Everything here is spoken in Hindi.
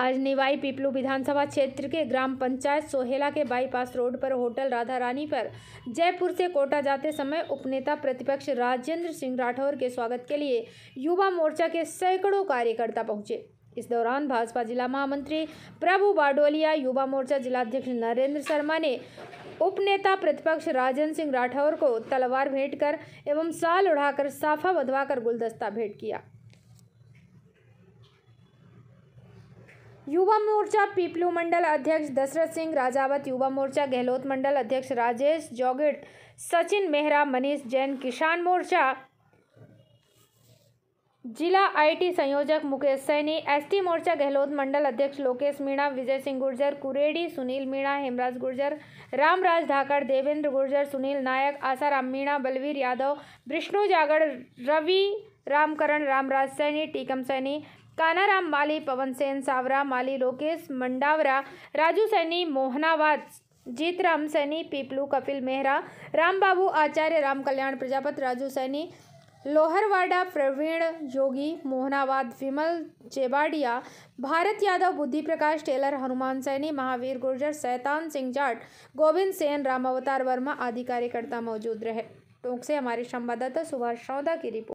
आज निवाई पिपलू विधानसभा क्षेत्र के ग्राम पंचायत सोहेला के बाईपास रोड पर होटल राधा रानी पर जयपुर से कोटा जाते समय उपनेता प्रतिपक्ष राजेंद्र सिंह राठौर के स्वागत के लिए युवा मोर्चा के सैकड़ों कार्यकर्ता पहुंचे इस दौरान भाजपा जिला महामंत्री प्रभु बाडोलिया युवा मोर्चा जिलाध्यक्ष नरेंद्र शर्मा ने उपनेता प्रतिपक्ष राजन सिंह राठौर को तलवार भेंट कर एवं साल उड़ाकर साफा बधवाकर गुलदस्ता भेंट किया युवा मोर्चा पीपलू मंडल अध्यक्ष दशरथ सिंह राजावत युवा मोर्चा गहलोत मंडल अध्यक्ष राजेश जोगिट सचिन मेहरा मनीष जैन किसान मोर्चा जिला आईटी संयोजक मुकेश सैनी एसटी मोर्चा गहलोत मंडल अध्यक्ष लोकेश मीणा विजय सिंह गुर्जर कुरेडी सुनील मीणा हेमराज गुर्जर रामराज धाकड़ देवेंद्र गुर्जर सुनील नायक आसाराम मीणा बलवीर यादव विष्णु जागड़ रवि रामकरण रामराज सैनी टीकम सैनी कानाराम माली पवन सेन सावरा माली लोकेश मंडावरा राजू सैनी मोहनावाद जीतराम सैनी पीपलू कपिल मेहरा रामबाबू आचार्य राम कल्याण प्रजापत राजू सैनी लोहरवाडा प्रवीण योगी मोहनावाद विमल चेबाडिया भारत यादव बुद्धि प्रकाश टेलर हनुमान सैनी महावीर गुर्जर सैतान सिंह जाट गोविंद सेन राम अवतार वर्मा आदि कार्यकर्ता मौजूद रहे टोंक से हमारे संवाददाता सुभाष सौदा की रिपोर्ट